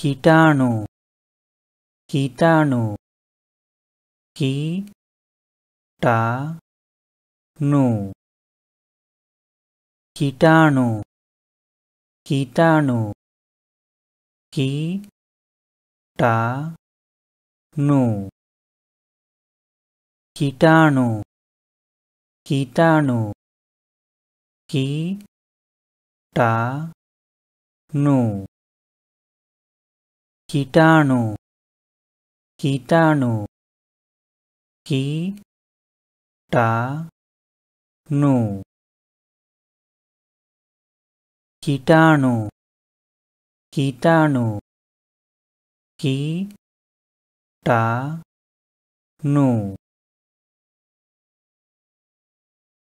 कीटाणु कीटाणु की टा नु कीटाणु कीटाणु की टा नु कीटाणु कीटाणु की टा नु कीटाणु कीटाणु की टा नु कीटाणु कीटाणु की टा नु